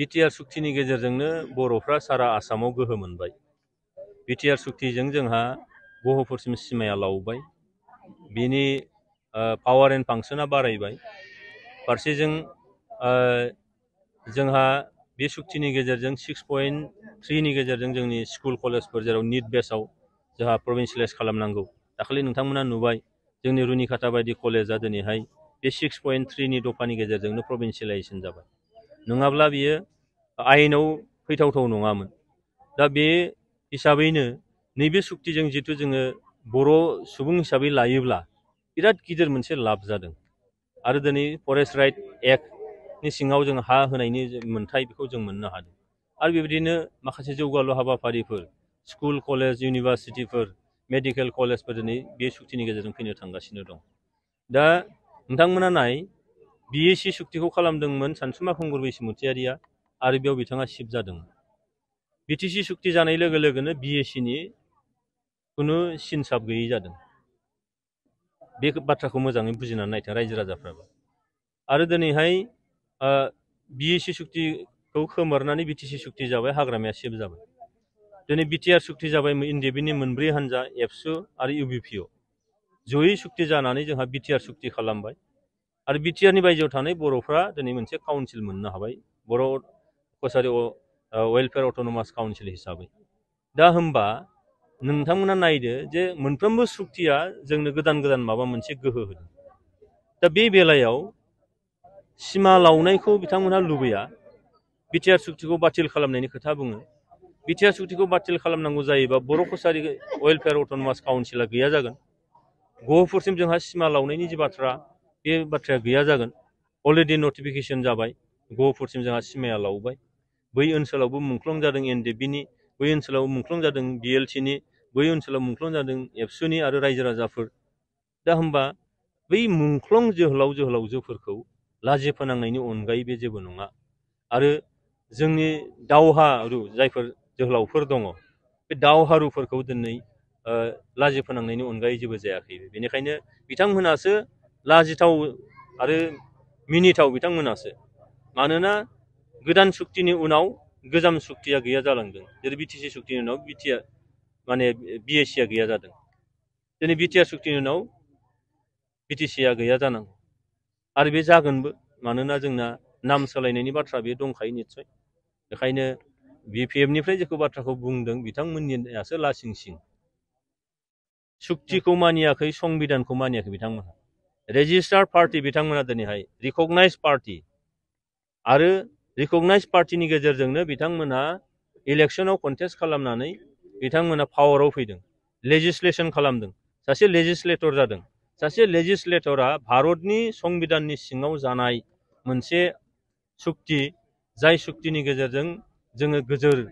BTR सुक्तिनि गेजेरजोंनो बर'फ्रा सारा आसामाव गोहो मोनबाय बिटिआर सुक्तिजों जोंहा गहपुरसिम सिमाया लावबाय बिनि पावार एन्ड फांसना बारायबाय फारसेजों जोंहा बे सुक्तिनि गेजेरजों सिक्स पइन्ट थ्रिनि गेजेरजों जोंनि स्कुल कलेजफोर जेराव निट बेसआव जोंहा प्रभिन्सियेलाइज खालामनांगौ दाखालि नोंथांमोना नुबाय जोंनि रुनिखाता बायदि कलेजा दिनैहाय बे सिक्स पइन्ट थ्रिनि दफानि गेजेरजोंनो प्रभिन्सियेलाइजेसन जाबाय नङाब्ला बियो आयेनाव फैथावथाव नङामोन दा बे हिसाबैनो नैबे सुक्तिजों जितु जोङो बर' सुबुं हिसाबै लायोब्ला बिराद गिदिर मोनसे लाब जादों आरो दिनै फरेस्ट राइट एक्टनि सिङाव जों हा होनायनि मोन्थाय बेखौ जों मोननो हादों आरो बेबायदिनो माखासे जौगालु हाबाफारिफोर स्कुल कलेज इउनिभार्सिटिफोर मेडिकेल कलेजफोर दिनै बे सुक्तिनि गेजेरजों फैनो थांगासिनो दं दा नोंथांमोना नाय बिएसि सुक्तिखौ खालामदोंमोन सानसुमा खुंगुर बैसुमतारिया आरो बेयाव बिथाङा शिफ्ट जादोंमोन बिटिसि सुक्ति जानाय लोगो लोगोनो बिएसिनि खुनु सिनसाब गैयि जादों बे बाथ्राखौ मोजाङै बुजिनानै नायथों रायजो राजाफ्राबो आरो दिनैहाय बिएसि सुक्तिखौ खोमोरनानै बिटिसि सुक्ति जाबाय हाग्रामाया सेभ जाबाय दिनै बिटिआर सुक्ति जाबाय एनडिएफबिनि मोनब्रै हान्जा एबसु आरो इउबिपिअ जयै सुक्ति जानानै जोंहा बिटिआर सुक्ति खालामबाय आरो बिटिआरनि बायजोआव थानाय बर'फ्रा दिनै मोनसे काउन्सिल मोननो हाबाय बर' कसारि वेलफेयार अट'नमास काउन्सिल हिसाबै दा होमबा नोंथांमोना नायदो जे मोनफ्रोमबो सुक्तिया जोंनो गोदान गोदान माबा मोनसे गोहो होदों दा बे बेलायाव सिमा लावनायखौ बिथांमोनहा लुबैया बिटिआर सुक्तिखौ बातिल खालामनायनि खोथा बुङो बिटिआर सुक्तिखौ बातिल खालामनांगौ जायोबा बर' कसारि वेलफेयार अट'नमास काउन्सिला गैया जागोन गहफोरसिम जोंहा सिमा लावनायनि जि बाथ्रा बे बाथ्राया गैया जागोन अलरेडि नटिफिकेसन जाबाय गहपुरसिम जोंहा सिमाया लावबाय बै ओनसोलावबो मुंख्लं जादों एनडिबिनि बै ओनसोलाव मुंख्लं जादों बिएलसिनि बै ओनसोलाव मुंख्लं जादों एबसुनि आरो रायजो राजाफोर दा होमबा बै मुंख्लं जोहोलाव जोहोलावजोफोरखौ लाजि फोनांनायनि अनगायै बे जेबो नङा आरो जोंनि दावहारु जायफोर जोहोलावफोर दङ बे दावहारुफोरखौ दिनै लाजि फोनांनायनि अनगायै जेबो जायाखै बेनिखायनो बिथांमोनासो लाजिथाव आरो मिनिथाव बिथांमोनासो मानोना गोदान सुक्तिनि उनाव गोजाम सुक्तिया गैया जालांदों जेरै बिटिसि सुक्तिनि उनाव बिटिआ माने बिएसिआ गैया जादों दिनै बिटिआर सुक्तिनि उनाव बिटिसिआ गैया जानांगौ आरो बे जागोनबो मानोना जोंना नाम सोलायनायनि बाथ्रा बे दंखायो निस्सय बेखायनो बिपिएफनिफ्राय जेखौ बाथ्राखौ बुंदों बिथांमोननियासो लासिं सिं सुक्तिखौ मानियाखै संबिधानखौ मानियाखै बिथांमोनहा रेजिस्टार्ड पार्टि बिथांमोना दिनैहाय रिकगनाइज पार्टि आरो रिकगनाइज पार्टिनि गेजेरजोंनो बिथांमोना इलेक्सनाव कन्टेस्ट खालामनानै बिथांमोना पावाराव फैदों लेजिस्लेसन खालामदों सासे लेजिस्लेटर जादों सासे लेजिस्लेटरा भारतनि संबिधाननि सिङाव जानाय मोनसे सुक्ति जाय सुक्तिनि गेजेरजों जोङो गोजोर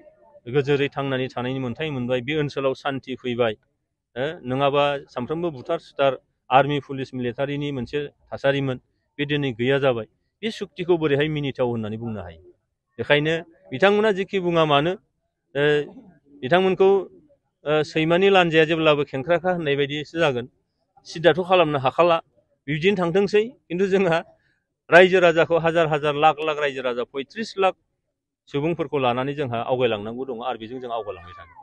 गोजोरै थांनानै थानायनि मोन्थाय मोनबाय बे ओनसोलाव सान्थि फैबाय नङाबा सामफ्रोमबो बुथार सुथार आर्मी पुलिस मिलिटारिनि मोनसे थासारिमोन बे दिनै गैया जाबाय बे सुक्तिखौ बोरैहाय मिनिथाव होननानै बुंनो हायो बेखायनो बिथांमोना जेखि बुङा मानो बिथांमोनखौ सैमानि लान्जाया जेब्लाबो खेंख्राखा होननाय बायदिसो जागोन सिद्धाथ' खालामनो हाखाला बिदिनो थांथोंसै खिन्थु जोंहा रायजो राजाखौ हाजार हाजार लाख लाख रायजो राजा पयथ्रिस लाख सुबुंफोरखौ लानानै जोंहा आवगायलांनांगौ दङ आरो बेजों जों आवगायलांबाय थागोन